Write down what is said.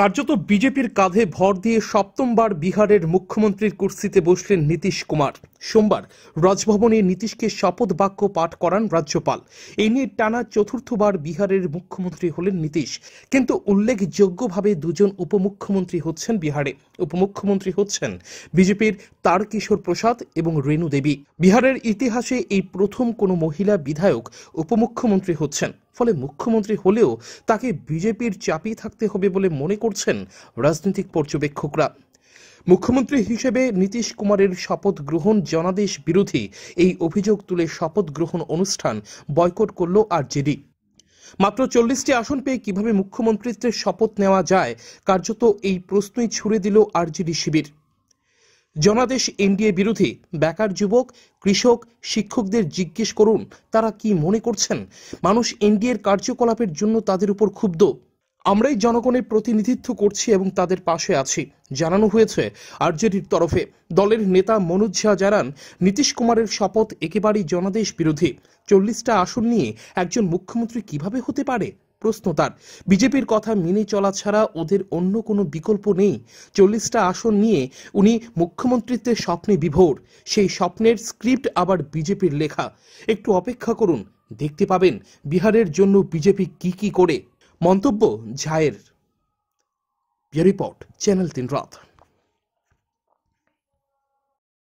কার্যত বিজেপির কাঁধে ভর দিয়ে সপ্তমবার বিহারের মুখ্যমন্ত্রীর কুর্সিতে বসলেন নীতিশ কুমার সোমবার রাজভবনে নীতিশকে শপথ বাক্য পাঠ করান রাজ্যপাল এ নিয়ে টানা চতুর্থবার বিহারের মুখ্যমন্ত্রী হলেন নীতিশ কিন্তু উল্লেখযোগ্যভাবে দুজন উপমুখ্যমন্ত্রী হচ্ছেন বিহারে উপমুখ্যমন্ত্রী হচ্ছেন বিজেপির তারকিশোর প্রসাদ এবং রেণু দেবী বিহারের ইতিহাসে এই প্রথম কোনো মহিলা বিধায়ক উপমুখ্যমন্ত্রী হচ্ছেন ফলে মুখ্যমন্ত্রী হলেও তাকে বিজেপির চাপিয়ে থাকতে হবে বলে মনে করছেন রাজনৈতিক পর্যবেক্ষকরা মুখ্যমন্ত্রী হিসেবে নীতিশ কুমারের শপথ গ্রহণ জনাদেশ বিরোধী এই অভিযোগ তুলে শপথ গ্রহণ অনুষ্ঠান বয়কট করল আরজেডি মাত্র চল্লিশটি আসন পেয়ে কিভাবে মুখ্যমন্ত্রীত্বের শপথ নেওয়া যায় কার্যত এই প্রশ্নই ছুড়ে দিল আরজেডি শিবির জনাদেশ এনডিএ বিরোধী বেকার যুবক কৃষক শিক্ষকদের জিজ্ঞেস করুন তারা কি মনে করছেন মানুষ এনডিএর কার্যকলাপের জন্য তাদের উপর ক্ষুব্ধ আমরাই জনগণের প্রতিনিধিত্ব করছি এবং তাদের পাশে আছি জানানো হয়েছে আরজেডির তরফে দলের নেতা মনোজ ঝা জানান নীতিশ কুমারের শপথ একেবারেই জনাদেশ বিরোধী চল্লিশটা আসন নিয়ে একজন মুখ্যমন্ত্রী কিভাবে হতে পারে প্রশ্ন তার বিজেপির কথা মেনে চলা ছাড়া ওদের অন্য কোনো বিকল্প নেই চল্লিশটা আসন নিয়ে উনি মুখ্যমন্ত্রীত্বের স্বপ্নে বিভোর সেই স্বপ্নের স্ক্রিপ্ট আবার বিজেপির লেখা একটু অপেক্ষা করুন দেখতে পাবেন বিহারের জন্য বিজেপি কি কি করে মন্তব্য ঝায়ের রিপোর্ট চ্যানেল তিন রথ